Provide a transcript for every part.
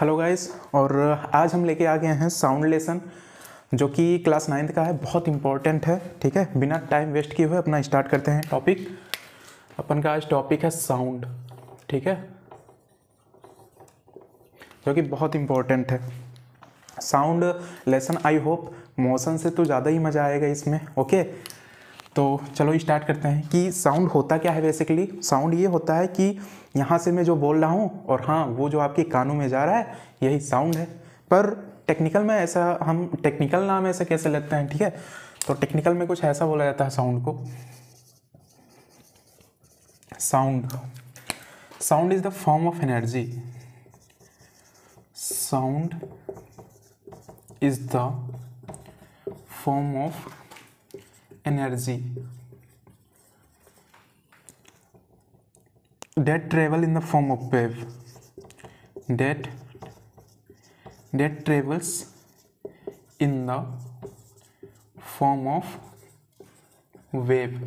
Hello guys और uh, आज हम लेके आ गए हैं साउंड लेसन जो कि क्लास नाइन्थ का है बहुत इंपॉर्टेंट है ठीक है बिना टाइम वेस्ट किए हुए अपना स्टार्ट करते हैं टॉपिक अपन का आज टॉपिक है साउंड ठीक है जो कि बहुत इंपॉर्टेंट है sound lesson I hope motion से तो ज़्यादा ही मज़ा आएगा इसमें ओके तो चलो स्टार्ट करते हैं कि साउंड होता क्या है बेसिकली साउंड ये होता है कि यहाँ से मैं जो बोल रहा हूँ और हाँ वो जो आपके कानों में जा रहा है यही साउंड है पर टेक्निकल में ऐसा हम टेक्निकल नाम ऐसा कैसे लेते हैं ठीक है तो टेक्निकल में कुछ ऐसा बोला जाता है साउंड को sound sound is the form of energy sound is the form of energy that travel in the form of wave that that travels in the form of wave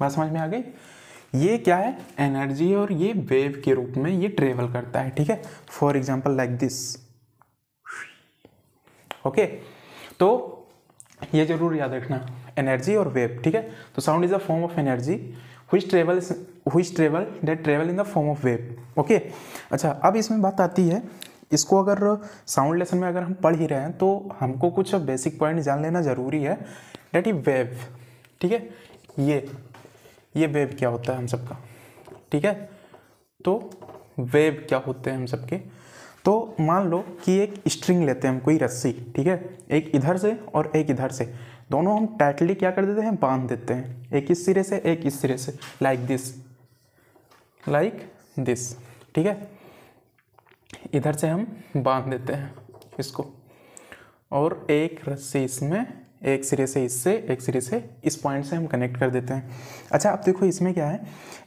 बात समझ में आ गई ये क्या है एनर्जी और ये वेव के रूप में ये ट्रेवल करता है ठीक है for example like this okay तो ये ज़रूर याद रखना एनर्जी और वेव ठीक है तो sound is a form of energy हुई ट्रेवल हुई travel that travel in the form of wave okay अच्छा अब इसमें बात आती है इसको अगर साउंड लेसन में अगर हम पढ़ ही रहे हैं तो हमको कुछ बेसिक पॉइंट जान लेना ज़रूरी है डेट ई वेव ठीक है ये ये वेव क्या होता है हम सबका ठीक है तो वेव क्या होते हैं हम सबके तो मान लो कि एक स्ट्रिंग लेते हैं हम कोई रस्सी ठीक है एक इधर से और एक इधर से दोनों हम टाइटली क्या कर देते हैं बांध देते हैं एक इस सिरे से एक इस सिरे से लाइक दिस लाइक दिस ठीक है इधर से हम बांध देते हैं इसको और एक रस्सी इसमें एक सिरे से इससे एक सिरे से इस पॉइंट से हम कनेक्ट कर देते हैं अच्छा आप देखो इसमें क्या है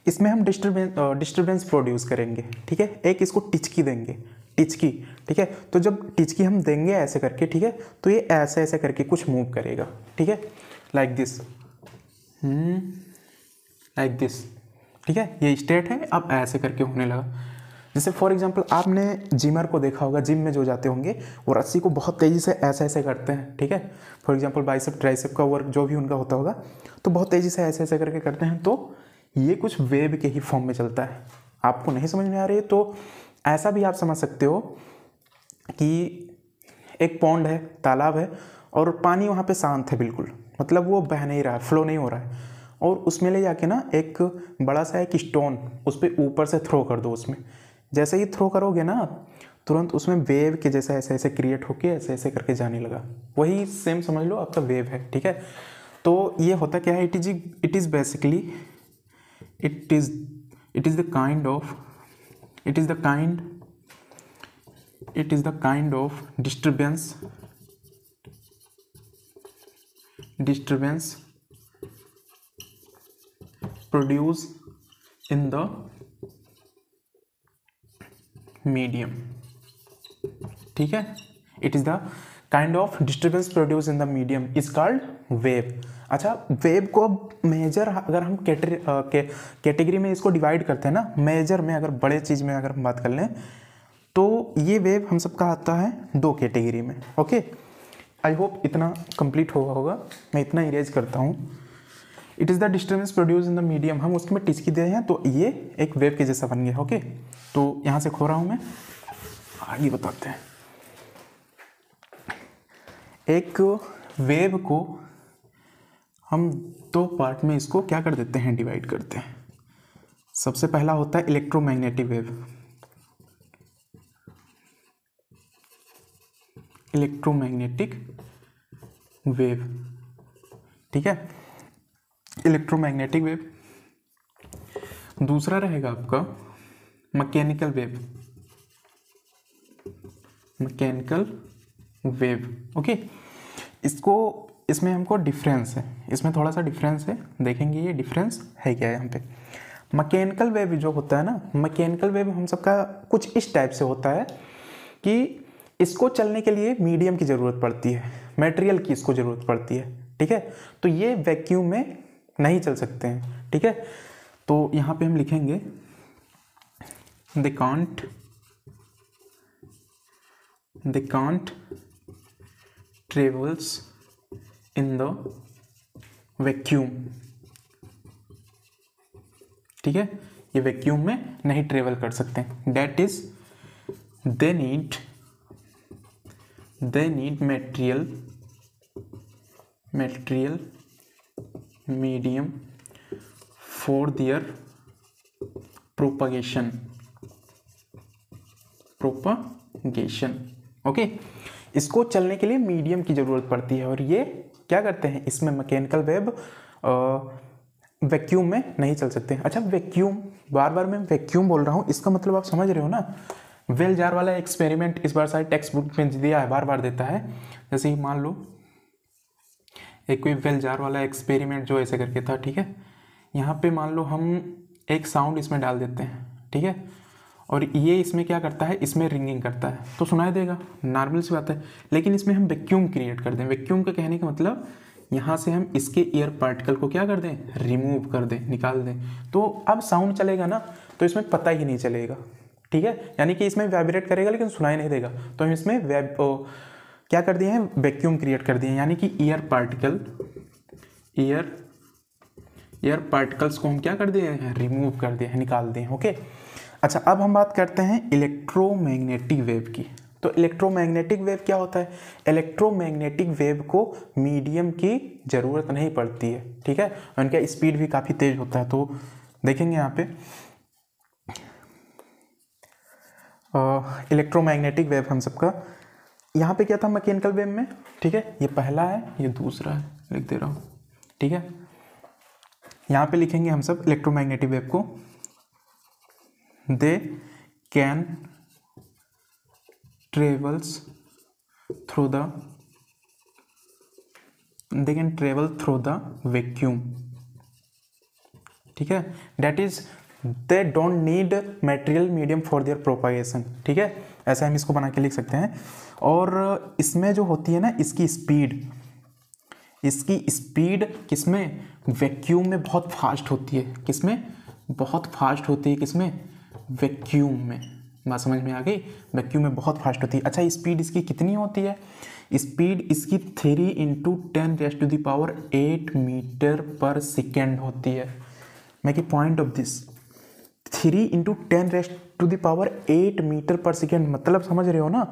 इसमें हम डिस्टर्बेंस डिस्टर्बेंस प्रोड्यूस करेंगे ठीक है एक इसको टिचकी देंगे टिचकी ठीक है तो जब टिचकी हम देंगे ऐसे करके ठीक है तो ये ऐसे ऐसे करके कुछ मूव करेगा ठीक है लाइक दिस लाइक दिस ठीक है ये स्टेट है अब ऐसे करके होने लगा जैसे फॉर एग्जाम्पल आपने जिमर को देखा होगा जिम में जो जाते होंगे वो रस्सी को बहुत तेज़ी से ऐसे ऐसे करते हैं ठीक है फॉर एग्जाम्पल बाइसेप ट्राइसेप का वर्क जो भी उनका होता होगा तो बहुत तेज़ी से ऐसे ऐसे करके करते हैं तो ये कुछ वेव के ही फॉर्म में चलता है आपको नहीं समझ में आ रही है तो ऐसा भी आप समझ सकते हो कि एक पौंड है तालाब है और पानी वहाँ पे शांत है बिल्कुल मतलब वो बह नहीं रहा है फ्लो नहीं हो रहा है और उसमें ले जाके ना एक बड़ा सा एक स्टोन उस पर ऊपर से थ्रो कर दो उसमें जैसे ही थ्रो करोगे ना तुरंत उसमें वेव के जैसे ऐसे ऐसे क्रिएट होके ऐसे ऐसे करके जाने लगा वही सेम समझ लो आपका वेव है ठीक है तो ये होता क्या है it is it is basically it is it is the kind of it is the kind it is the kind of disturbance disturbance produced in the medium ठीक है it is the kind of disturbance produce in the medium is called wave अच्छा wave को अब major अगर हम category uh, में इसको divide करते हैं ना मेजर में अगर बड़े चीज़ में अगर हम बात कर लें तो ये वेव हम सबका आता है दो कैटेगरी में ओके आई होप इतना कंप्लीट हुआ होगा मैं इतना इरेज करता हूँ it is the disturbance produce in the medium हम उसमें टिचकी दे हैं तो ये एक वेव के जैसा बन गया ओके तो यहाँ से खो रहा हूँ मैं आगे बताते हैं एक वेव को हम दो पार्ट में इसको क्या कर देते हैं डिवाइड करते हैं सबसे पहला होता है इलेक्ट्रोमैग्नेटिक वेव इलेक्ट्रोमैग्नेटिक वेव ठीक है इलेक्ट्रोमैग्नेटिक वेव दूसरा रहेगा आपका mechanical wave mechanical wave okay इसको इसमें हमको डिफरेंस है इसमें थोड़ा सा डिफरेंस है देखेंगे ये डिफरेंस है क्या यहाँ पे मैकेनिकल वेव जो होता है ना मैकेनिकल वेव हम सबका कुछ इस टाइप से होता है कि इसको चलने के लिए मीडियम की ज़रूरत पड़ती है मटेरियल की इसको ज़रूरत पड़ती है ठीक है तो ये वैक्यूम में नहीं चल सकते हैं ठीक है तो यहाँ पे हम लिखेंगे they can't they can't travels in the vacuum ठीक है ये वैक्यूम में नहीं ट्रेवल कर सकते that is they need they need material material medium for their propagation propagation okay okay? इसको चलने के लिए मीडियम की ज़रूरत पड़ती है और ये क्या करते हैं इसमें मैकेनिकल वेब वैक्यूम में नहीं चल सकते अच्छा वैक्यूम बार बार मैं वैक्यूम बोल रहा हूँ इसका मतलब आप समझ रहे हो ना वेल जार वाला एक्सपेरिमेंट इस बार सारे टेक्स्ट बुक में दिया है बार बार देता है जैसे ही मान लो एक कोई वेल जार वाला एक्सपेरिमेंट जो ऐसे करके था ठीक है यहाँ पे मान लो हम एक साउंड इसमें डाल देते हैं ठीक है और ये इसमें क्या करता है इसमें रिंगिंग करता है तो सुनाई देगा नॉर्मल सी बात है लेकिन इसमें हम वैक्यूम क्रिएट कर दें वैक्यूम का कहने का मतलब यहाँ से हम इसके ईयर पार्टिकल को क्या कर दें रिमूव कर दें निकाल दें तो अब साउंड चलेगा ना तो इसमें पता ही नहीं चलेगा ठीक है यानी कि इसमें वाइब्रेट करेगा लेकिन सुनाई नहीं देगा तो हम इसमें वेब क्या कर दिए हैं वैक्यूम क्रिएट कर दिए हैं यानी कि air particle air air particles को हम क्या कर दिए हैं रिमूव कर दिए हैं निकाल दिए ओके अच्छा अब हम बात करते हैं इलेक्ट्रोमैग्नेटिक वेव की तो इलेक्ट्रोमैग्नेटिक वेव क्या होता है इलेक्ट्रोमैग्नेटिक वेव को मीडियम की ज़रूरत नहीं पड़ती है ठीक है उनका स्पीड भी काफ़ी तेज़ होता है तो देखेंगे यहाँ पे इलेक्ट्रोमैग्नेटिक वेव हम सबका यहाँ पे क्या था मैकेनिकल वेव में ठीक है ये पहला है ये दूसरा है लिख दे रहा हूँ ठीक है यहाँ पे लिखेंगे हम सब इलेक्ट्रोमैग्नेटिक वेव को they can travels through the they can travel through the vacuum ठीक है that is they don't need material medium for their propagation ठीक है ऐसा हम इसको बना के लिख सकते हैं और इसमें जो होती है ना इसकी स्पीड इसकी स्पीड किसमें वैक्यूम में बहुत फास्ट होती है किसमें बहुत फास्ट होती है किसमें वैक्यूम में बात समझ में आ गई वैक्यूम में बहुत फास्ट होती है अच्छा स्पीड इसकी कितनी होती है स्पीड इसकी three into ten raised to the power eight metre per second होती है मैं कि point of this three into ten raised to the power eight metre per second मतलब समझ रहे हो ना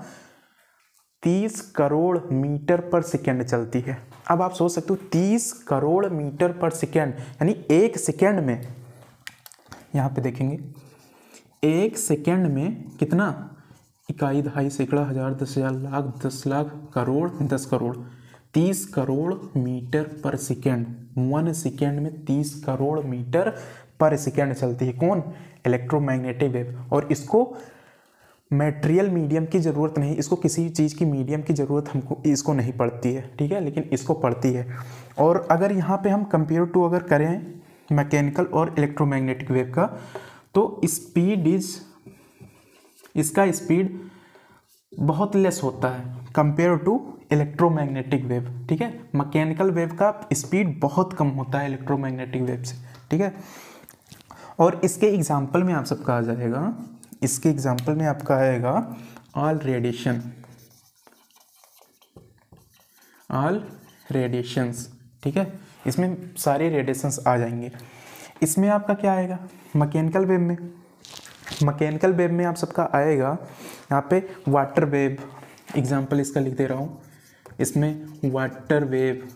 तीस करोड़ मीटर पर सेकेंड चलती है अब आप सोच सकते हो तीस करोड़ मीटर पर सेकेंड यानी एक सेकेंड में यहाँ पे देखेंगे एक सेकेंड में कितना इकाई दहाई सैकड़ा हज़ार दस हज़ार लाख दस लाख करोड़ दस करोड़ तीस crore metre per second one second में तीस करोड़ मीटर पर सेकेंड चलती है कौन इलेक्ट्रोमैग्नेटिक वेव और इसको मेटेरियल मीडियम की ज़रूरत नहीं इसको किसी चीज़ की मीडियम की ज़रूरत हमको इसको नहीं पड़ती है ठीक है लेकिन इसको पड़ती है और अगर यहाँ पे हम कंपेयर टू अगर करें मैकेनिकल और इलेक्ट्रोमैग्नेटिक वेव का तो स्पीड इज इसका स्पीड बहुत लेस होता है कंपेयर टू इलेक्ट्रोमैग्नेटिक वेव ठीक है मैकेनिकल वेव का स्पीड बहुत कम होता है इलेक्ट्रोमैग्नेटिक वेव से ठीक है और इसके एग्जाम्पल में आप सबका आ जाएगा इसके एग्जाम्पल में आपका आएगा ऑल रेडिएशन ऑल रेडिएशंस ठीक है इसमें सारे रेडिएशंस आ जाएंगे इसमें आपका क्या आएगा मकैनिकल वेब में मकैनिकल वेब में आप सबका आएगा यहाँ पे वाटर वेब एग्जाम्पल इसका लिख दे रहा हूँ इसमें वाटर वेव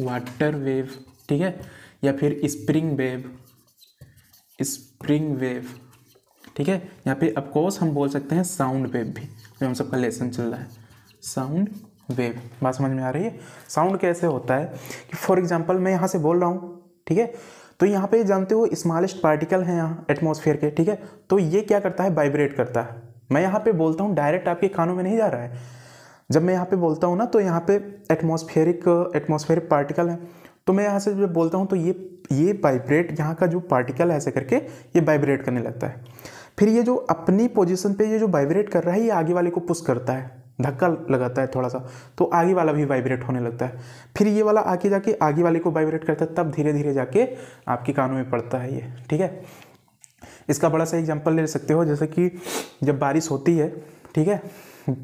वाटर वेव ठीक है या फिर स्प्रिंग वेब स्प्रिंग वेव ठीक है यहाँ पे अफकोर्स हम बोल सकते हैं साउंड वेव भी जो हम सबका लेसन चल रहा है साउंड वेव बात समझ में आ रही है साउंड कैसे होता है कि फॉर एग्जाम्पल मैं यहाँ से बोल रहा हूँ ठीक है तो यहाँ पे जानते हो स्मॉलेस्ट पार्टिकल हैं यहाँ एटमोसफेयर के ठीक है तो ये क्या करता है वाइब्रेट करता है मैं यहाँ पे बोलता हूँ डायरेक्ट आपके कानों में नहीं जा रहा है जब मैं यहाँ पे बोलता हूँ ना तो यहाँ पे एटमोसफेयरिक एटमोसफेयरिक पार्टिकल हैं तो मैं यहाँ से जब बोलता हूँ तो ये ये वाइब्रेट यहाँ का जो पार्टिकल है ऐसे करके ये वाइब्रेट करने लगता है फिर ये जो अपनी पोजिशन पर ये जो वाइब्रेट कर रहा है ये आगे वाले को पुश करता है धक्का लगाता है थोड़ा सा तो आगे वाला भी वाइब्रेट होने लगता है फिर ये वाला आके जाके आगे वाले को वाइब्रेट करता है तब धीरे धीरे जाके आपके कानों में पड़ता है ये ठीक है इसका बड़ा सा एग्जाम्पल ले सकते हो जैसे कि जब बारिश होती है ठीक है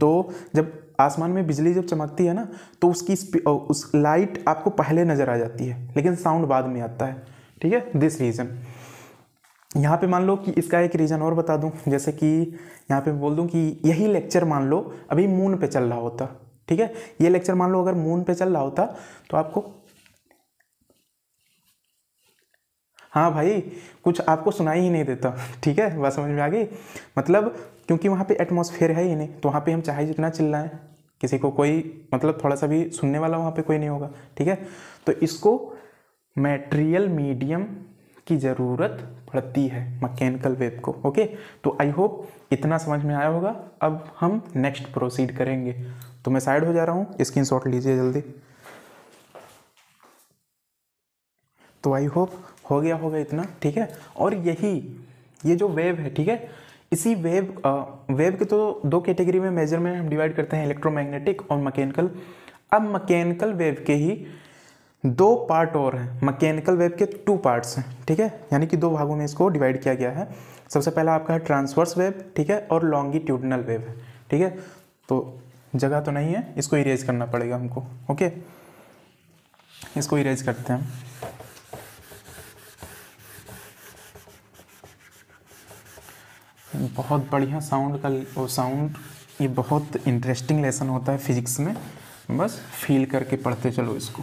तो जब आसमान में बिजली जब चमकती है ना तो उसकी उस लाइट आपको पहले नज़र आ जाती है लेकिन साउंड बाद में आता है ठीक है दिस रीज़न यहाँ पे मान लो कि इसका एक रीज़न और बता दूँ जैसे कि यहाँ पे बोल दूँ कि यही लेक्चर मान लो अभी मून पे चल रहा होता ठीक है ये लेक्चर मान लो अगर मून पे चल रहा होता तो आपको हाँ भाई कुछ आपको सुनाई ही नहीं देता ठीक है बात समझ में आ गई मतलब क्योंकि वहाँ पे एटमॉस्फेयर है ही नहीं तो वहाँ पे हम चाहे जितना चिल्लाएं किसी को कोई मतलब थोड़ा सा भी सुनने वाला वहाँ पे कोई नहीं होगा ठीक है तो इसको मैटेरियल मीडियम की ज़रूरत पड़ती है मकैनिकल वेव को ओके तो आई होप इतना समझ में आया होगा अब हम नेक्स्ट प्रोसीड करेंगे तो मैं साइड हो जा रहा हूँ स्क्रीन शॉट लीजिए जल्दी तो आई होप हो गया होगा इतना ठीक है और यही ये जो वेव है ठीक है इसी वेव वेव के तो दो कैटेगरी में मेजरमेंट हम डिवाइड करते हैं इलेक्ट्रोमैग्नेटिक और मकैनिकल अब मकैनिकल वेव के ही दो पार्ट और हैं मकैनिकल वेव के टू पार्ट्स हैं ठीक है यानी कि दो भागों में इसको डिवाइड किया गया है सबसे पहला आपका है ट्रांसवर्स वेव ठीक है और लॉन्गिट्यूडनल वेव है ठीक है तो जगह तो नहीं है इसको इरेज करना पड़ेगा हमको ओके इसको इरेज करते हैं बहुत बढ़िया साउंड का वो साउंड ये बहुत इंटरेस्टिंग लेसन होता है फिजिक्स में बस फील करके पढ़ते चलो इसको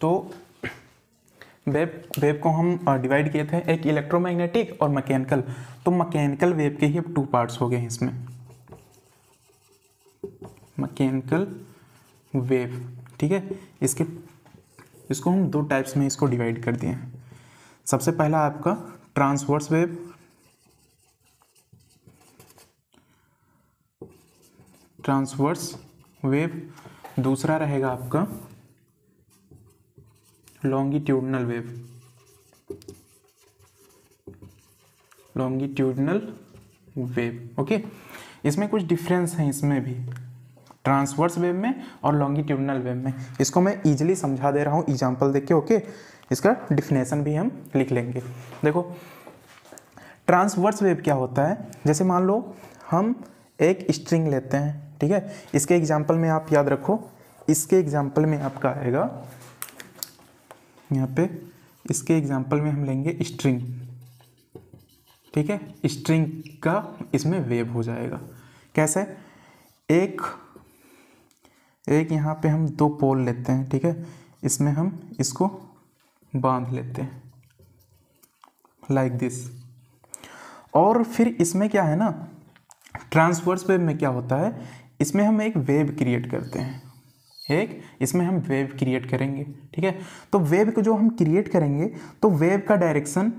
तो वेब वेब को हम डिवाइड uh, किए थे एक इलेक्ट्रोमैग्नेटिक और मैकेनिकल तो मैकेनिकल वेब के ही अब टू पार्ट्स हो गए हैं इसमें मैकेनिकल वेव ठीक है इसके इसको हम दो टाइप्स में इसको डिवाइड कर दिए हैं सबसे पहला आपका ट्रांसवर्स वेव ट्रांसवर्स वेव दूसरा रहेगा आपका longitudinal wave longitudinal wave okay इसमें कुछ डिफरेंस है इसमें भी ट्रांसवर्स वेव में और लॉन्गिट्यूडनल वेव में इसको मैं ईजिली समझा दे रहा हूँ एग्जाम्पल देख के ओके इसका डिफिनेशन भी हम लिख लेंगे देखो ट्रांसवर्स वेव क्या होता है जैसे मान लो हम एक स्ट्रिंग लेते हैं ठीक है इसके एग्जाम्पल में आप याद रखो इसके एग्जाम्पल में आपका आएगा यहाँ पे इसके एग्जाम्पल में हम लेंगे स्ट्रिंग ठीक है स्ट्रिंग का इसमें वेव हो जाएगा कैसे एक एक यहाँ पे हम दो पोल लेते हैं ठीक है इसमें हम इसको बांध लेते हैं लाइक like दिस और फिर इसमें क्या है ना ट्रांसवर्स वेब में क्या होता है इसमें हम एक वेब क्रिएट करते हैं एक इसमें हम वेव क्रिएट करेंगे ठीक है तो वेव को जो हम क्रिएट करेंगे तो वेव का डायरेक्शन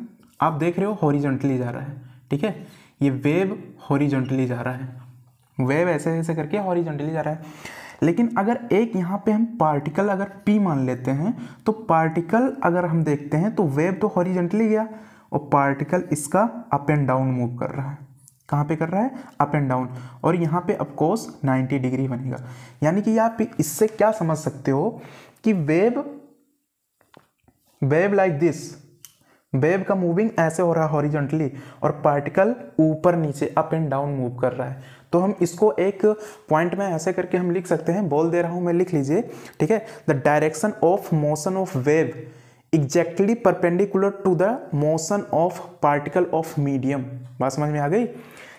आप देख रहे हो हॉरिजेंटली जा रहा है ठीक है ये वेव हॉरिजेंटली जा रहा है वेव ऐसे ऐसे करके हॉरिजेंटली जा रहा है लेकिन अगर एक यहाँ पे हम पार्टिकल अगर पी मान लेते हैं तो पार्टिकल अगर हम देखते हैं तो वेव तो हॉरिजेंटली गया और पार्टिकल इसका अप एंड डाउन मूव कर रहा है कहाँ पे कर रहा है अप एंड डाउन और यहाँ पे अपकोर्स 90 डिग्री बनेगा यानी कि आप इससे क्या समझ सकते हो कि wave wave like this wave का मूविंग ऐसे हो रहा है हॉरिजेंटली और पार्टिकल ऊपर नीचे अप एंड डाउन मूव कर रहा है तो हम इसको एक पॉइंट में ऐसे करके हम लिख सकते हैं बोल दे रहा हूँ मैं लिख लीजिए ठीक है the direction of motion of wave exactly perpendicular to the motion of particle of medium बात समझ में आ गई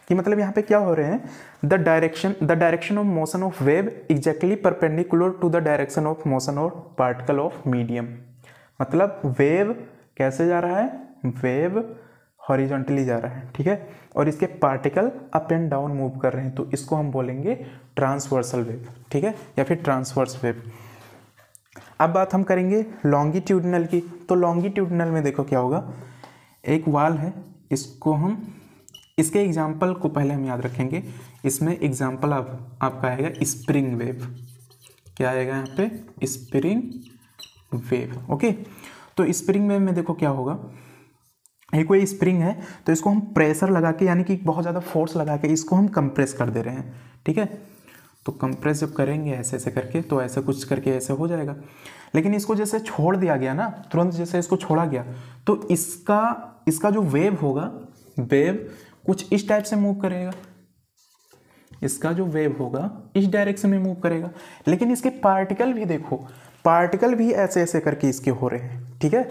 कि मतलब यहाँ पे क्या हो रहे हैं the direction the direction of motion of wave exactly perpendicular to the direction of motion of particle of medium मतलब वेव कैसे जा रहा है वेव हॉरिजॉन्टली जा रहा है ठीक है और इसके particle up and down move कर रहे हैं तो इसको हम बोलेंगे ट्रांसवर्सल वेव ठीक है या फिर ट्रांसवर्स वेव अब बात हम करेंगे लॉन्गिट्यूडनल की तो लॉन्गिट्यूडनल में देखो क्या होगा एक वाल है इसको हम इसके एग्जाम्पल को पहले हम याद रखेंगे इसमें एग्जाम्पल आप, आपका आएगा स्प्रिंग वेव क्या आएगा यहाँ पे स्प्रिंग वेव ओके तो स्प्रिंग वेव में देखो क्या होगा ये कोई स्प्रिंग है तो इसको हम प्रेशर लगा के यानी कि बहुत ज़्यादा फोर्स लगा के इसको हम कंप्रेस कर दे रहे हैं ठीक है तो कंप्रेस जब करेंगे ऐसे ऐसे करके तो ऐसे कुछ करके ऐसे हो जाएगा लेकिन इसको जैसे छोड़ दिया गया ना तुरंत जैसे इसको छोड़ा गया तो इसका इसका जो वेव होगा वेव कुछ इस टाइप से मूव करेगा इसका जो वेव होगा इस डायरेक्शन में मूव करेगा लेकिन इसके पार्टिकल भी देखो पार्टिकल भी ऐसे ऐसे करके इसके हो रहे हैं ठीक है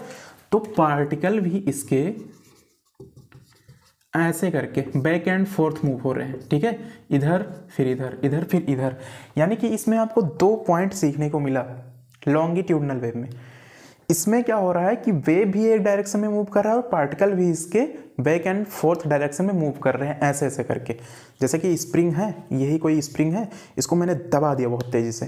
तो पार्टिकल भी इसके ऐसे करके बैक एंड फोर्थ मूव हो रहे हैं ठीक है इधर फिर इधर इधर फिर इधर यानी कि इसमें आपको दो पॉइंट सीखने को मिला लॉन्गिट्यूडनल वेव में इसमें क्या हो रहा है कि वेव भी एक डायरेक्शन में मूव कर रहा है और पार्टिकल भी इसके बैक एंड फोर्थ डायरेक्शन में मूव कर रहे हैं ऐसे ऐसे करके जैसे कि स्प्रिंग है यही कोई स्प्रिंग है इसको मैंने दबा दिया बहुत तेज़ी से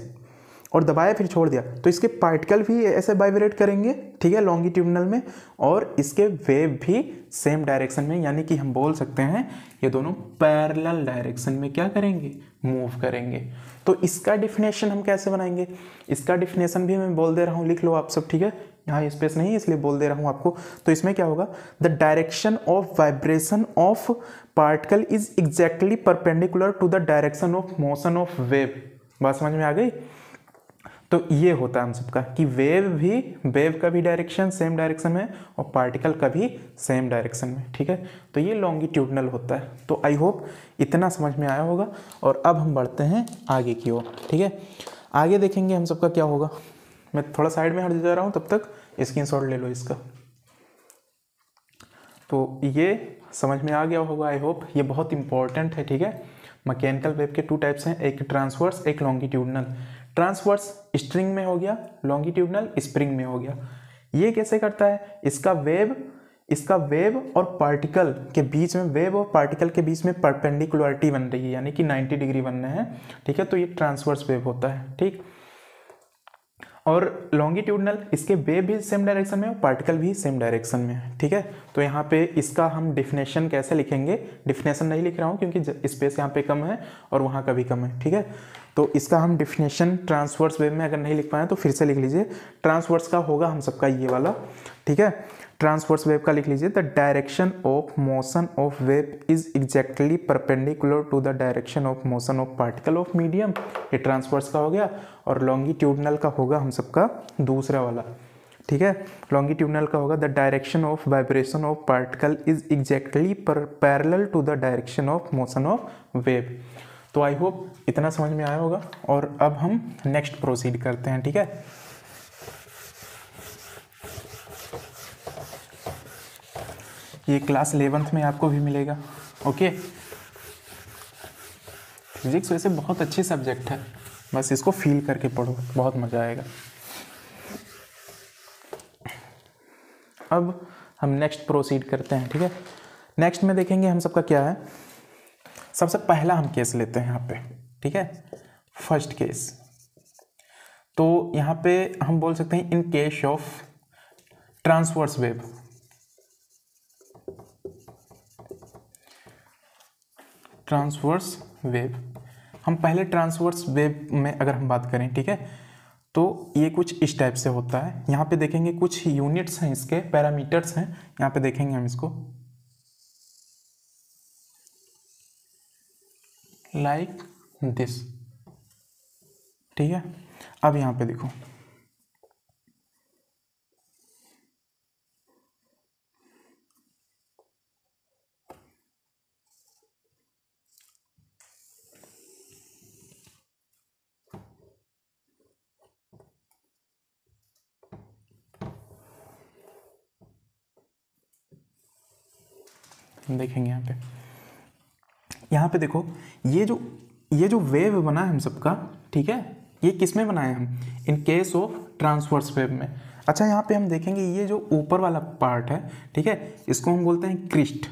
और दबाया फिर छोड़ दिया तो इसके पार्टिकल भी ऐसे वाइब्रेट करेंगे ठीक है लॉन्गिट्यूबनल में और इसके वेव भी सेम डायरेक्शन में यानी कि हम बोल सकते हैं ये दोनों पैरेलल डायरेक्शन में क्या करेंगे मूव करेंगे तो इसका डिफिनेशन हम कैसे बनाएंगे इसका डिफिनेशन भी मैं बोल दे रहा हूँ लिख लो आप सब ठीक है यहाँ स्पेस नहीं है इसलिए बोल दे रहा हूँ आपको तो इसमें क्या होगा the direction of vibration of particle is exactly perpendicular to the direction of motion of wave बात समझ में आ गई तो ये होता है हम सबका कि वेव भी वेव का भी डायरेक्शन सेम डायरेक्शन में और पार्टिकल का भी सेम डायरेक्शन में ठीक है तो ये लॉन्गिट्यूडनल होता है तो आई होप इतना समझ में आया होगा और अब हम बढ़ते हैं आगे की ओर ठीक है आगे देखेंगे हम सबका क्या होगा मैं थोड़ा साइड में हट जा रहा हूँ तब तक स्क्रीन ले लो इसका तो ये समझ में आ गया होगा आई होप ये बहुत इंपॉर्टेंट है ठीक है मैकेनिकल वेव के टू टाइप्स हैं एक ट्रांसवर्स एक लॉन्गिट्यूडनल ट्रांसवर्स स्ट्रिंग में हो गया लॉन्गिट्यूडनल स्प्रिंग में हो गया ये कैसे करता है इसका वेब इसका वेव और पार्टिकल के बीच में वेव और पार्टिकल के बीच में परपेंडिकुलरिटी बन रही है यानी कि 90 डिग्री बनना है ठीक है तो ये ट्रांसवर्स वेव होता है ठीक और लॉन्गिट्यूडनल इसके वेव भी सेम डायरेक्शन में और पार्टिकल भी सेम डायरेक्शन में है ठीक है तो यहाँ पे इसका हम डिफिनेशन कैसे लिखेंगे डिफिनेशन नहीं लिख रहा हूँ क्योंकि स्पेस यहाँ पे कम है और वहाँ का भी कम है ठीक है तो इसका हम डिफिनेशन ट्रांसवर्स वेव में अगर नहीं लिख पाए तो फिर से लिख लीजिए ट्रांसवर्स का होगा हम सबका ये वाला ठीक है ट्रांसवर्स वेव का लिख लीजिए the direction of motion of wave is exactly perpendicular to the direction of motion of particle of medium ये ट्रांसवर्स का हो गया और लॉन्गिट्यूडनल का होगा हम सबका दूसरा वाला ठीक है लॉन्गिट्यूडनल का होगा the direction of vibration of particle is exactly parallel to the direction of motion of wave तो आई होप इतना समझ में आया होगा और अब हम नेक्स्ट प्रोसीड करते हैं ठीक है ये क्लास एलेवंथ में आपको भी मिलेगा ओके फिजिक्स वैसे बहुत अच्छी सब्जेक्ट है बस इसको फील करके पढ़ो बहुत मज़ा आएगा अब हम नेक्स्ट प्रोसीड करते हैं ठीक है नेक्स्ट में देखेंगे हम सबका क्या है सबसे पहला हम केस लेते हैं यहाँ पे ठीक है फर्स्ट केस तो यहाँ पे हम बोल सकते हैं in case of transverse wave transverse wave हम पहले ट्रांसवर्स वेव में अगर हम बात करें ठीक है तो ये कुछ इस टाइप से होता है यहाँ पे देखेंगे कुछ यूनिट्स हैं इसके पैरामीटर्स हैं यहाँ पे देखेंगे हम इसको लाइक like दिस ठीक है अब यहाँ पे देखो पे देखो ये जो ये जो वेव बना है हम सबका ठीक है ये किस में बनाए हम in case of transverse wave में अच्छा यहाँ पे हम देखेंगे ये जो ऊपर वाला पार्ट है ठीक है इसको हम बोलते हैं क्रिस्ट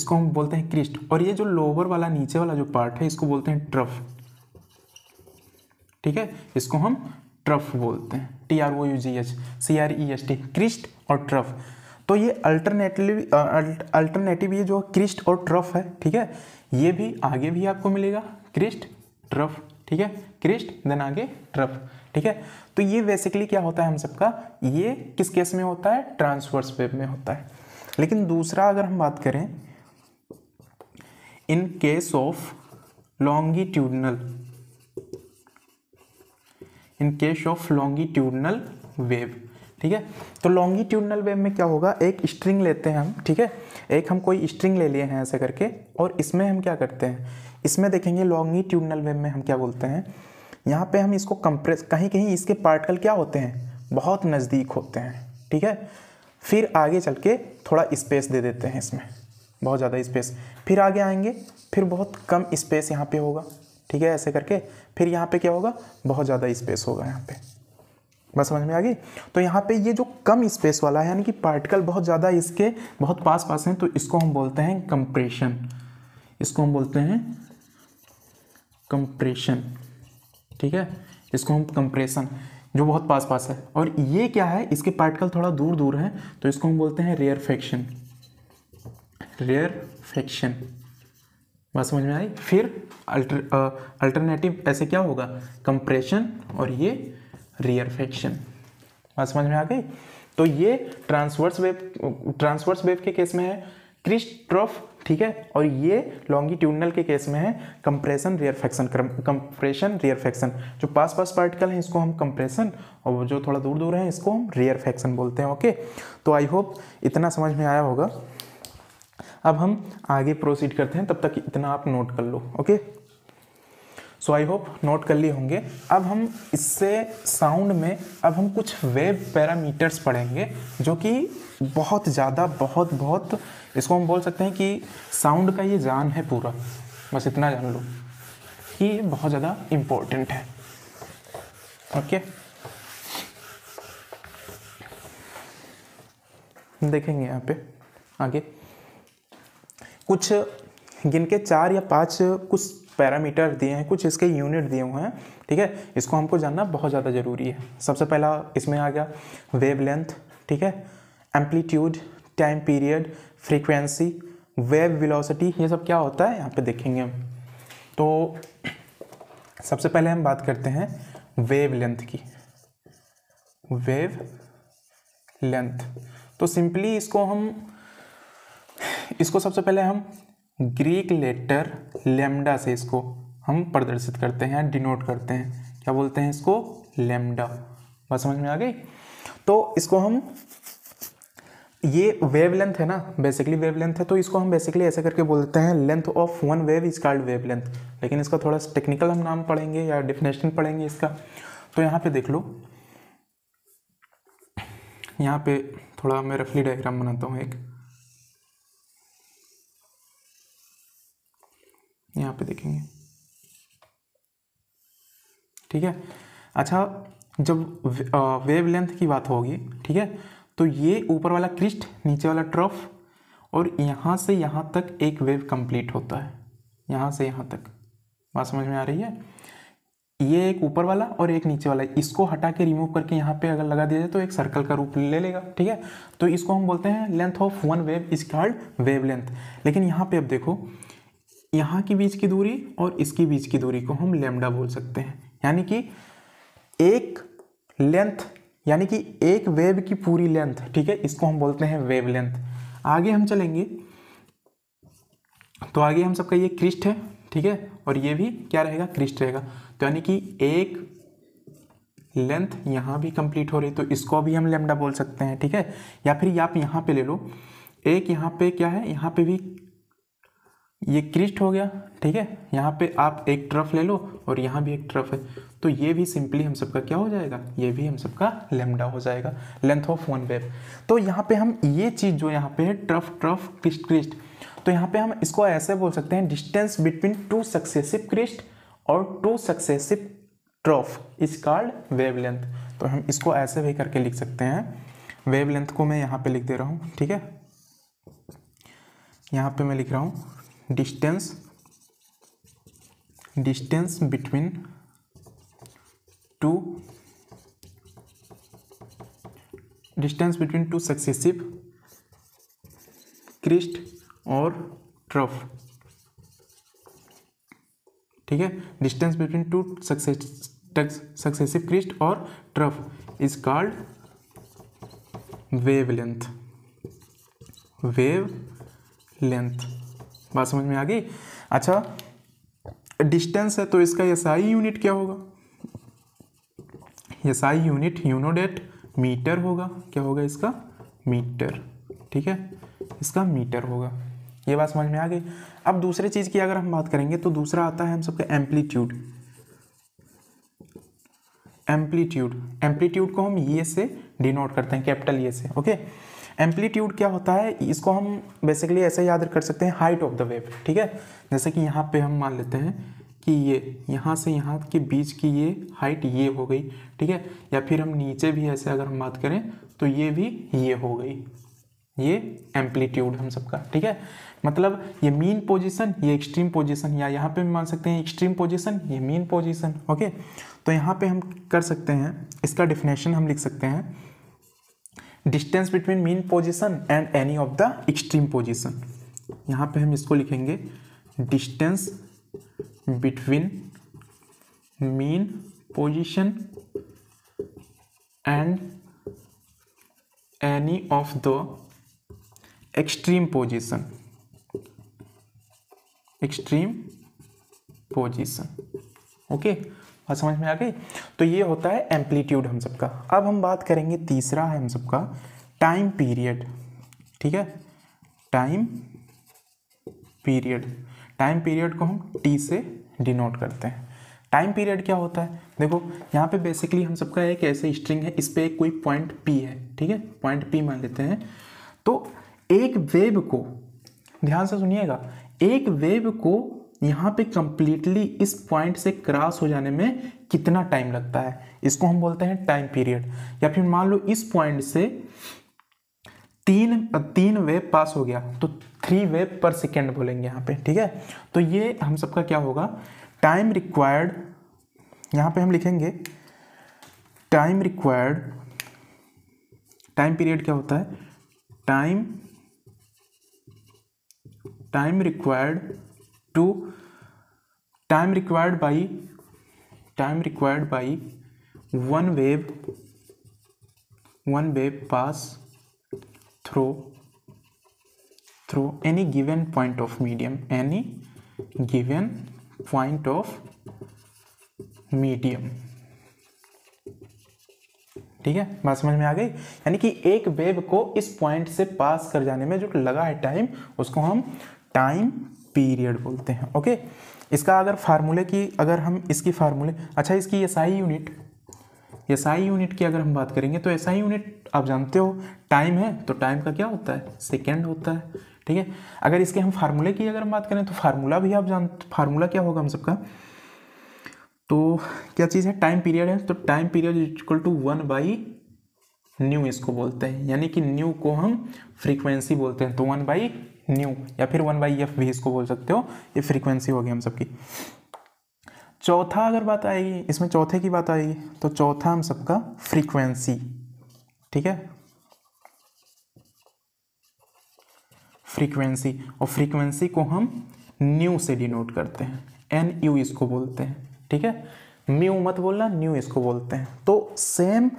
इसको हम बोलते हैं क्रिस्ट और ये जो लोअर वाला नीचे वाला जो पार्ट है इसको बोलते हैं ट्रफ ठीक है इसको हम ट्रफ बोलते हैं T R O U G H C R E S T crest और ट्रफ तो ये अल्टरनेटिव अल्टरनेटिव ये जो क्रिस्ट और ट्रफ है ठीक है ये भी आगे भी आपको मिलेगा क्रिस्ट ट्रफ ठीक है क्रिस्ट देन आगे ट्रफ ठीक है तो ये बेसिकली क्या होता है हम सबका ये किस केस में होता है ट्रांसवर्स वेब में होता है लेकिन दूसरा अगर हम बात करें in case of longitudinal in case of longitudinal wave ठीक है तो लॉन्गिट्यूडनल वेव में क्या होगा एक स्ट्रिंग लेते हैं हम ठीक है एक हम कोई स्ट्रिंग ले लिए हैं ऐसे करके और इसमें हम क्या करते हैं इसमें देखेंगे लॉन्गिट्यूडनल वेव में हम क्या बोलते हैं यहाँ पे हम इसको कंप्रेस कहीं कहीं इसके पार्टिकल क्या होते हैं बहुत नज़दीक होते हैं ठीक है फिर आगे चल के थोड़ा स्पेस दे देते हैं इसमें बहुत ज़्यादा स्पेस फिर आगे आएंगे फिर बहुत कम स्पेस यहाँ पे होगा ठीक है ऐसे करके फिर यहाँ पे क्या होगा बहुत ज़्यादा स्पेस होगा यहाँ पे बस समझ में आ गई तो यहाँ पे ये जो कम स्पेस वाला है यानी कि पार्टिकल बहुत ज़्यादा इसके बहुत पास पास हैं तो इसको हम बोलते हैं कंप्रेशन इसको हम बोलते हैं कंप्रेशन ठीक है इसको हम कंप्रेशन जो बहुत पास पास है और ये क्या है इसके पार्टिकल थोड़ा दूर दूर है तो इसको हम बोलते हैं रेयर फैक्शन रेयर फैक्शन बस समझ में आई फिर अल्टर अल्टरनेटिव ऐसे क्या होगा कंप्रेशन और ये रियर फ्रैक्शन बात समझ में आ गई तो ये ट्रांसवर्स वेव ट्रांसवर्स वेव के केस में है क्रिस्ट्रफ ठीक है और ये लॉन्गिट्यूडनल के केस में है कंप्रेशन फैक्शन कंप्रेशन फैक्शन जो पास पास पार्टिकल हैं इसको हम कंप्रेशन और जो थोड़ा दूर दूर हैं इसको हम फैक्शन बोलते हैं ओके तो आई होप इतना समझ में आया होगा अब हम आगे प्रोसीड करते हैं तब तक इतना आप नोट कर लो okay so I hope note कर लिए होंगे अब हम इससे साउंड में अब हम कुछ वेब पैरामीटर्स पढ़ेंगे जो कि बहुत ज़्यादा बहुत बहुत इसको हम बोल सकते हैं कि साउंड का ये जान है पूरा बस इतना जान लो कि ये बहुत ज़्यादा इम्पोर्टेंट है ओके okay? देखेंगे यहाँ पे आगे कुछ गिन के चार या पांच कुछ पैरामीटर दिए हैं कुछ इसके यूनिट दिए हुए हैं ठीक है इसको हमको जानना बहुत ज़्यादा ज़रूरी है सबसे पहला इसमें आ गया वेव ठीक है amplitude time period frequency wave velocity ये सब क्या होता है यहाँ पे देखेंगे हम तो सबसे पहले हम बात करते हैं वेव लेंथ की वेव लेंथ तो सिंपली इसको हम इसको सबसे पहले हम ग्रीक लेटर लेमडा से इसको हम प्रदर्शित करते हैं डिनोट करते हैं क्या बोलते हैं इसको लेमडा बात समझ में आ गई तो इसको हम ये वेव लेंथ है ना बेसिकली वेव लेंथ है तो इसको हम बेसिकली ऐसे करके बोलते हैं length of one wave is called wavelength लेकिन इसका थोड़ा टेक्निकल हम नाम पढ़ेंगे या डिफिनेशन पढ़ेंगे इसका तो यहाँ पे देख लो यहाँ पे थोड़ा मैं रफली डायग्राम बनाता हूँ एक यहाँ पे देखेंगे ठीक है अच्छा जब वेव लेंथ की बात होगी ठीक है तो ये ऊपर वाला क्रिस्ट नीचे वाला ट्रफ और यहाँ से यहाँ तक एक वेव कंप्लीट होता है यहाँ से यहाँ तक बात समझ में आ रही है ये एक ऊपर वाला और एक नीचे वाला इसको हटा के रिमूव करके यहाँ पे अगर लगा दिया जाए तो एक सर्कल का रूप ले लेगा ठीक है तो इसको हम बोलते हैं length of one wave is called wavelength लेकिन यहाँ पे अब देखो यहाँ के बीच की दूरी और इसके बीच की दूरी को हम लेमडा बोल सकते हैं यानी कि एक लेंथ यानी कि एक वेव की पूरी लेंथ ठीक है इसको हम बोलते हैं वेव लेंथ आगे हम चलेंगे तो आगे हम सबका ये क्रिस्ट है ठीक है और ये भी क्या रहेगा क्रिस्ट रहेगा तो यानी कि एक लेंथ यहाँ भी कंप्लीट हो रही तो इसको भी हम लेमडा बोल सकते हैं ठीक है या फिर आप यहाँ पे ले लो एक यहाँ पे क्या है यहाँ पे भी ये क्रिस्ट हो गया ठीक है यहाँ पे आप एक ट्रफ ले लो और यहाँ भी एक ट्रफ है तो ये भी सिंपली हम सबका क्या हो जाएगा ये भी हम सबका लेमडा हो जाएगा लेंथ ऑफ वन वेब तो यहाँ पे हम ये चीज़ जो यहाँ पे है ट्रफ ट्रफ क्रिस्ट क्रिस्ट तो यहाँ पे हम इसको ऐसे बोल सकते हैं distance between two successive crest और two successive trough is called length तो हम इसको ऐसे भी करके लिख सकते हैं लेंथ को मैं यहाँ पे लिख दे रहा हूँ ठीक है यहाँ पे मैं लिख रहा हूँ distance distance between two distance between two successive crest और ट्रफ ठीक है distance between two successive crest और trough is called wavelength wavelength बात समझ में आ गई अच्छा डिस्टेंस है तो इसका एस आई यूनिट क्या होगा एस आई यूनिट यूनोडेट मीटर होगा क्या होगा इसका मीटर ठीक है इसका मीटर होगा ये बात समझ में आ गई अब दूसरे चीज़ की अगर हम बात करेंगे तो दूसरा आता है हम सबका एम्पलीट्यूड एम्पलीट्यूड एम्पलीट्यूड को हम ये से डिनोट करते हैं कैपिटल ये e से ओके एम्पलीट्यूड क्या होता है इसको हम बेसिकली ऐसे याद कर सकते हैं हाइट ऑफ द वेव ठीक है जैसे कि यहाँ पे हम मान लेते हैं कि ये यहाँ से यहाँ के बीच की ये हाइट ये हो गई ठीक है या फिर हम नीचे भी ऐसे अगर हम बात करें तो ये भी ये हो गई ये एम्पलीट्यूड हम सबका ठीक है मतलब ये मीन पोजिशन ये एक्सट्रीम पोजिशन या यहाँ पर मान सकते हैं एक्सट्रीम पोजिशन ये मीन पोजिशन ओके तो यहाँ पर हम कर सकते हैं इसका डिफिनेशन हम लिख सकते हैं distance between mean position and any of the extreme position यहाँ पे हम इसको लिखेंगे distance between mean position and any of the extreme position extreme position okay बात समझ में आ गई तो ये होता है एम्पलीट्यूड हम सबका अब हम बात करेंगे तीसरा है हम सबका टाइम पीरियड ठीक है टाइम पीरियड टाइम पीरियड को हम टी से डिनोट करते हैं टाइम पीरियड क्या होता है देखो यहाँ पे बेसिकली हम सबका एक ऐसे स्ट्रिंग है इस पर कोई पॉइंट पी है ठीक है पॉइंट पी मान लेते हैं तो एक वेब को ध्यान से सुनिएगा एक वेब को यहाँ पे कम्प्लीटली इस पॉइंट से क्रॉस हो जाने में कितना टाइम लगता है इसको हम बोलते हैं टाइम पीरियड या फिर मान लो इस पॉइंट से तीन तीन वेब पास हो गया तो थ्री वेब पर सेकेंड बोलेंगे यहाँ पे ठीक है तो ये हम सबका क्या होगा टाइम रिक्वायर्ड यहाँ पे हम लिखेंगे टाइम रिक्वायर्ड टाइम पीरियड क्या होता है time time required to time required by time required by one wave one wave pass through through any given point of medium any given point of medium ठीक है बात समझ में आ गई यानी कि एक वेव को इस पॉइंट से पास कर जाने में जो लगा है टाइम उसको हम टाइम पीरियड बोलते हैं ओके इसका अगर फार्मूले की अगर हम इसकी फार्मूले अच्छा इसकी S I unit S I unit की अगर हम बात करेंगे तो एस आई यूनिट आप जानते हो टाइम है तो टाइम का क्या होता है सेकेंड होता है ठीक है अगर इसके हम फार्मूले की अगर हम बात करें तो फार्मूला भी आप जान फार्मूला क्या होगा हम सबका तो क्या चीज़ है टाइम पीरियड है तो time period is equal to one by nu इसको बोलते हैं यानी कि न्यू को हम फ्रीक्वेंसी बोलते हैं तो वन बाई न्यू या फिर वन बाई एफ भी इसको बोल सकते हो ये फ्रीक्वेंसी होगी हम सबकी चौथा अगर बात आएगी इसमें चौथे की बात आएगी तो चौथा हम सबका फ्रीक्वेंसी ठीक है फ्रीक्वेंसी और फ्रीक्वेंसी को हम न्यू से डिनोट करते हैं एन यू इसको बोलते हैं ठीक है म्यू मत बोलना न्यू इसको बोलते हैं तो सेम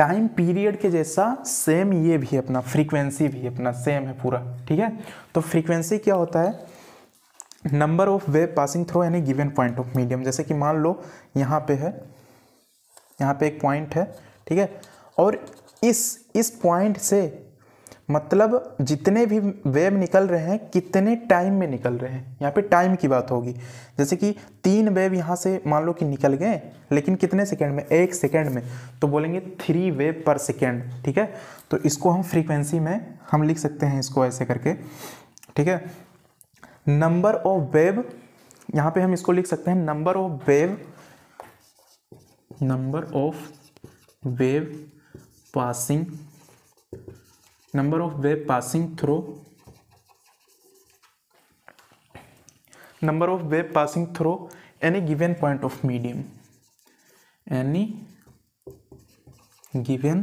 टाइम पीरियड के जैसा सेम ये भी अपना फ्रीक्वेंसी भी अपना सेम है पूरा ठीक है तो फ्रीक्वेंसी क्या होता है number of wave passing through any given point of medium जैसे कि मान लो यहाँ पे है यहाँ पे एक पॉइंट है ठीक है और इस इस पॉइंट से मतलब जितने भी वेव निकल रहे हैं कितने टाइम में निकल रहे हैं यहाँ पे टाइम की बात होगी जैसे कि तीन वेव यहाँ से मान लो कि निकल गए लेकिन कितने सेकेंड में एक सेकेंड में तो बोलेंगे थ्री वेव पर सेकेंड ठीक है तो इसको हम फ्रीक्वेंसी में हम लिख सकते हैं इसको ऐसे करके ठीक है नंबर ऑफ वेव यहाँ पर हम इसको लिख सकते हैं number of wave number of wave passing number of wave passing through number of wave passing through any given point of medium any given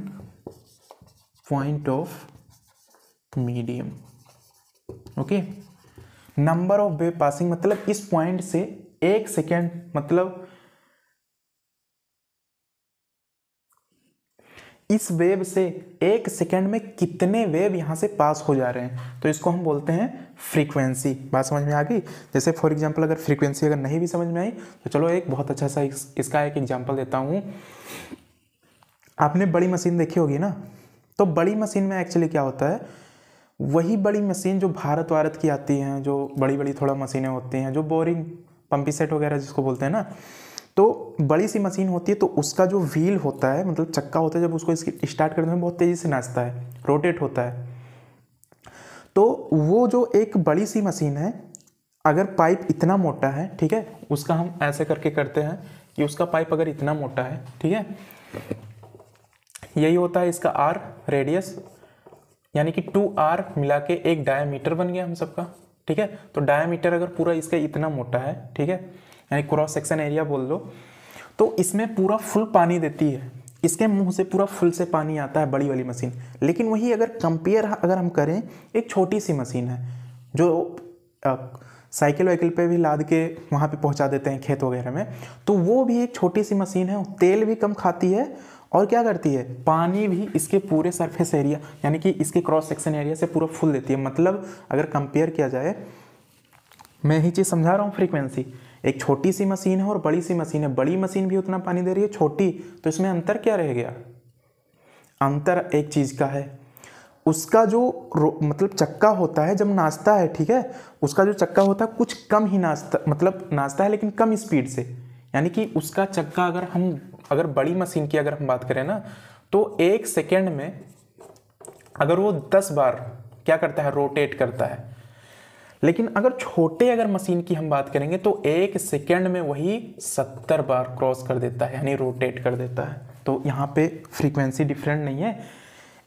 point of medium okay number of wave passing मतलब इस point से एक second मतलब इस wave से एक second में कितने वेव यहाँ से पास हो जा रहे हैं तो इसको हम बोलते हैं फ्रीक्वेंसी बात समझ में आ गई जैसे फॉर एग्जांपल अगर फ्रीक्वेंसी अगर नहीं भी समझ में आई तो चलो एक बहुत अच्छा सा इस, इसका एक एग्जांपल देता हूँ आपने बड़ी मशीन देखी होगी ना तो बड़ी मशीन में एक्चुअली क्या होता है वही बड़ी मशीन जो भारत वारत की आती हैं जो बड़ी बड़ी थोड़ा मशीनें होती हैं जो बोरिंग पंपी सेट वगैरह जिसको बोलते हैं ना तो बड़ी सी मशीन होती है तो उसका जो व्हील होता है मतलब चक्का होता है जब उसको स्टार्ट करने में बहुत तेज़ी से नाचता है रोटेट होता है तो वो जो एक बड़ी सी मशीन है अगर पाइप इतना मोटा है ठीक है उसका हम ऐसे करके करते हैं कि उसका पाइप अगर इतना मोटा है ठीक है यही होता है इसका आर रेडियस यानी कि टू आर मिला के एक डायमीटर बन गया हम सबका ठीक है तो डायमीटर अगर पूरा इसका इतना मोटा है ठीक है यानी क्रॉस सेक्शन एरिया बोल लो तो इसमें पूरा फुल पानी देती है इसके मुंह से पूरा फुल से पानी आता है बड़ी वाली मशीन लेकिन वही अगर कंपेयर अगर हम करें एक छोटी सी मशीन है जो साइकिल वाइकिल पे भी लाद के वहाँ पे पहुँचा देते हैं खेत वगैरह में तो वो भी एक छोटी सी मशीन है तेल भी कम खाती है और क्या करती है पानी भी इसके पूरे सरफेस एरिया यानी कि इसके क्रॉस सेक्शन एरिया से पूरा फुल देती है मतलब अगर कंपेयर किया जाए मैं यही चीज़ समझा रहा हूँ फ्रीक्वेंसी एक छोटी सी मशीन है और बड़ी सी मशीन है बड़ी मशीन भी उतना पानी दे रही है छोटी तो इसमें अंतर क्या रह गया अंतर एक चीज़ का है उसका जो मतलब चक्का होता है जब नाचता है ठीक है उसका जो चक्का होता है कुछ कम ही नाचता मतलब नाचता है लेकिन कम स्पीड से यानी कि उसका चक्का अगर हम अगर बड़ी मशीन की अगर हम बात करें ना तो एक सेकेंड में अगर वो दस बार क्या करता है रोटेट करता है लेकिन अगर छोटे अगर मशीन की हम बात करेंगे तो एक सेकेंड में वही सत्तर बार क्रॉस कर देता है यानी रोटेट कर देता है तो यहाँ पे फ्रीक्वेंसी डिफरेंट नहीं है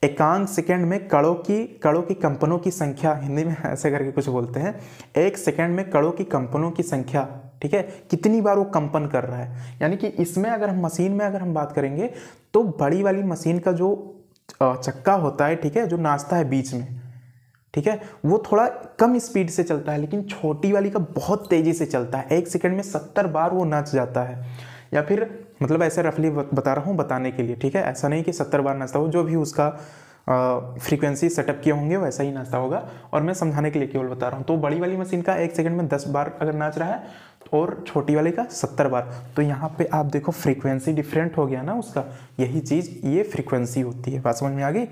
एकांक सेकेंड में कड़ों की कड़ों की कंपनों की संख्या हिंदी में ऐसे करके कुछ बोलते हैं एक सेकेंड में कड़ों की कंपनों की संख्या ठीक है कितनी बार वो कंपन कर रहा है यानी कि इसमें अगर हम मशीन में अगर हम बात करेंगे तो बड़ी वाली मशीन का जो चक्का होता है ठीक है जो नाचता है बीच में ठीक है वो थोड़ा कम स्पीड से चलता है लेकिन छोटी वाली का बहुत तेज़ी से चलता है एक सेकंड में सत्तर बार वो नाच जाता है या फिर मतलब ऐसे रफली बता रहा हूँ बताने के लिए ठीक है ऐसा नहीं कि सत्तर बार नाचता हो जो भी उसका फ्रीक्वेंसी सेटअप किए होंगे वैसा ही नाचता होगा और मैं समझाने के लिए केवल बता रहा हूँ तो बड़ी वाली मशीन का एक सेकंड में दस बार अगर नाच रहा है और छोटी वाले का सत्तर बार तो यहाँ पे आप देखो फ्रीक्वेंसी डिफरेंट हो गया ना उसका यही चीज़ ये फ्रीक्वेंसी होती है बात समझ में आ गई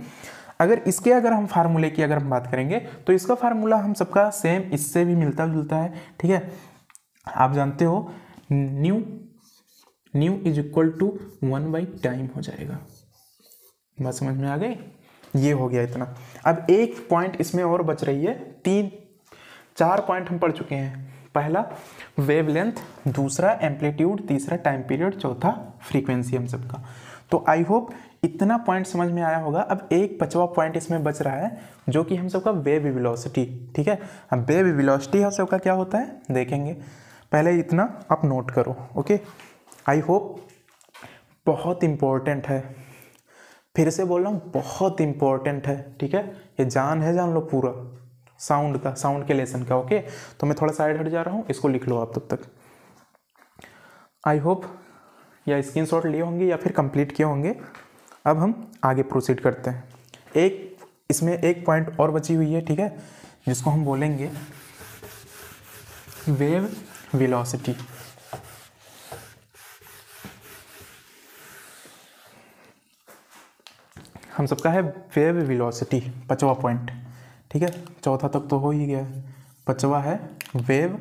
अगर इसके अगर हम फार्मूले की अगर हम बात करेंगे तो इसका फार्मूला हम सबका सेम इससे भी मिलता जुलता है ठीक है आप जानते हो nu nu is equal to one by time हो जाएगा बात समझ में आ गई ये हो गया इतना अब एक पॉइंट इसमें और बच रही है तीन चार पॉइंट हम पढ़ चुके हैं पहला वेवलेंथ दूसरा एम्पलीट्यूड तीसरा टाइम पीरियड चौथा फ्रीक्वेंसी हम सबका तो आई होप इतना पॉइंट समझ में आया होगा अब एक पचवा पॉइंट इसमें बच रहा है जो कि हम सबका वेव विलोसिटी ठीक है अब वेव विलोसिटी हम सबका क्या होता है देखेंगे पहले इतना आप नोट करो ओके आई होप बहुत इम्पोर्टेंट है फिर से बोल रहा हूँ बहुत इम्पोर्टेंट है ठीक है ये जान है जान लो पूरा साउंड का साउंड के लेसन का ओके तो मैं थोड़ा साइड हट जा रहा हूँ इसको लिख लो आप तब तक आई होप या स्क्रीन शॉट लिए होंगे या फिर कंप्लीट किए होंगे अब हम आगे प्रोसीड करते हैं एक इसमें एक पॉइंट और बची हुई है ठीक है जिसको हम बोलेंगे वेव वेलोसिटी हम सबका है वेव वेलोसिटी पचवा पॉइंट ठीक है चौथा तक तो हो ही गया पचवा है वेव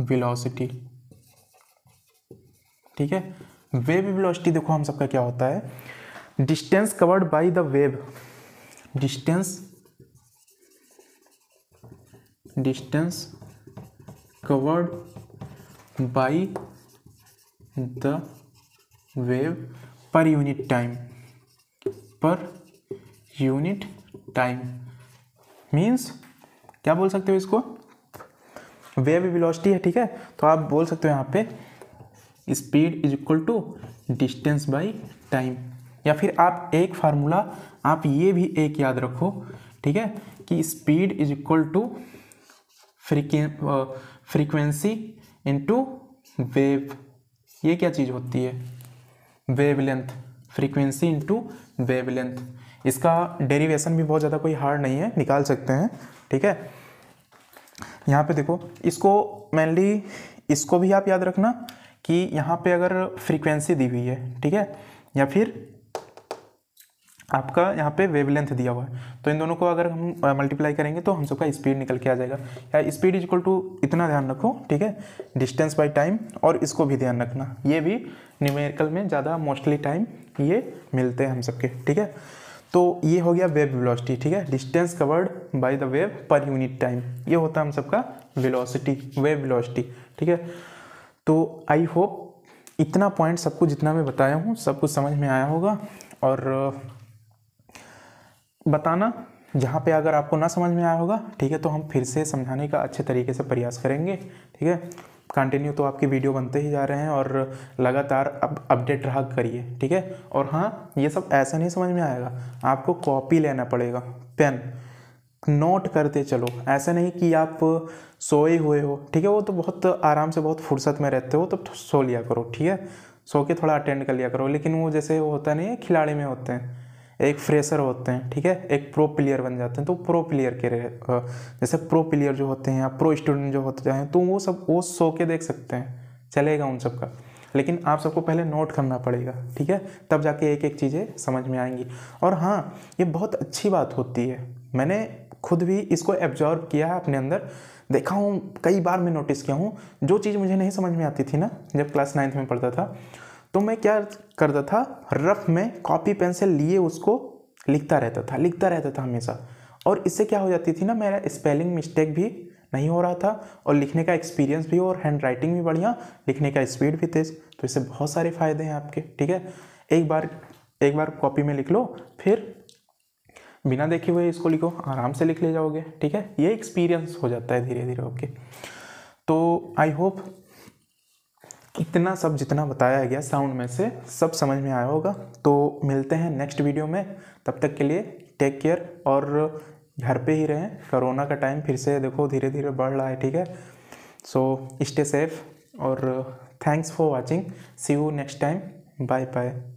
वेलोसिटी ठीक है वेव वेलोसिटी देखो हम सबका क्या होता है distance covered by the wave distance distance covered by the wave per unit time per unit time means क्या बोल सकते हो इसको वेव वेलोसिटी है ठीक है तो आप बोल सकते हो यहाँ पे speed is equal to distance by time या फिर आप एक फार्मूला आप ये भी एक याद रखो ठीक है कि speed is equal to frequency into wave ये क्या चीज़ होती है wavelength length frequency into wavelength length इसका डेरिवेशन भी बहुत ज़्यादा कोई हार्ड नहीं है निकाल सकते हैं ठीक है यहाँ पे देखो इसको मेनली इसको भी आप याद रखना कि यहाँ पे अगर फ्रीक्वेंसी दी हुई है ठीक है या फिर आपका यहाँ पे वेवलेंथ दिया हुआ है तो इन दोनों को अगर हम मल्टीप्लाई करेंगे तो हम सबका स्पीड निकल के आ जाएगा या स्पीड इज इक्वल टू इतना ध्यान रखो ठीक है डिस्टेंस बाय टाइम और इसको भी ध्यान रखना ये भी न्यूमेरिकल में ज़्यादा मोस्टली टाइम ये मिलते हैं हम सबके ठीक है तो ये हो गया वेव वेलोसिटी ठीक है distance covered by the wave per unit time ये होता है हम सबका वेलोसिटी वेव वेलोसिटी ठीक है तो आई होप इतना पॉइंट सबको जितना मैं बताया हूँ सब कुछ समझ में आया होगा और बताना जहाँ पे अगर आपको ना समझ में आया होगा ठीक है तो हम फिर से समझाने का अच्छे तरीके से प्रयास करेंगे ठीक है कंटिन्यू तो आपकी वीडियो बनते ही जा रहे हैं और लगातार अब अपडेट रहा करिए ठीक है और हाँ ये सब ऐसा नहीं समझ में आएगा आपको कॉपी लेना पड़ेगा पेन नोट करते चलो ऐसा नहीं कि आप सोए हुए हो ठीक है वो तो बहुत आराम से बहुत फुर्सत में रहते हो तो सो लिया करो ठीक है सो के थोड़ा अटेंड कर लिया करो लेकिन वो जैसे होता नहीं है खिलाड़ी में होते हैं एक फ्रेशर होते हैं ठीक है एक प्रो प्लेयर बन जाते हैं तो प्रो प्लेयर के जैसे प्रो प्लेयर जो होते हैं या प्रो स्टूडेंट जो होते हैं तो वो सब वो सो के देख सकते हैं चलेगा उन सब का लेकिन आप सबको पहले नोट करना पड़ेगा ठीक है तब जाके एक एक चीज़ें समझ में आएंगी और हाँ ये बहुत अच्छी बात होती है मैंने खुद भी इसको एब्जॉर्व किया है अपने अंदर देखा हूँ कई बार मैं नोटिस किया हूँ जो चीज़ मुझे नहीं समझ में आती थी ना जब क्लास नाइन्थ में पढ़ता था तो मैं क्या करता था रफ में कॉपी पेंसिल लिए उसको लिखता रहता था लिखता रहता था हमेशा और इससे क्या हो जाती थी ना मेरा स्पेलिंग मिस्टेक भी नहीं हो रहा था और लिखने का एक्सपीरियंस भी और हैंड राइटिंग भी बढ़िया लिखने का स्पीड भी तेज़ तो इससे बहुत सारे फ़ायदे हैं आपके ठीक है एक बार एक बार कॉपी में लिख लो फिर बिना देखे हुए इसको लिखो आराम से लिख ले जाओगे ठीक है ये एक्सपीरियंस हो जाता है धीरे धीरे ओके तो आई होप इतना सब जितना बताया गया साउंड में से सब समझ में आया होगा तो मिलते हैं नेक्स्ट वीडियो में तब तक के लिए टेक केयर और घर पे ही रहें कोरोना का टाइम फिर से देखो धीरे धीरे बढ़ रहा है ठीक है सो स्टे सेफ और thanks for watching see you next time bye bye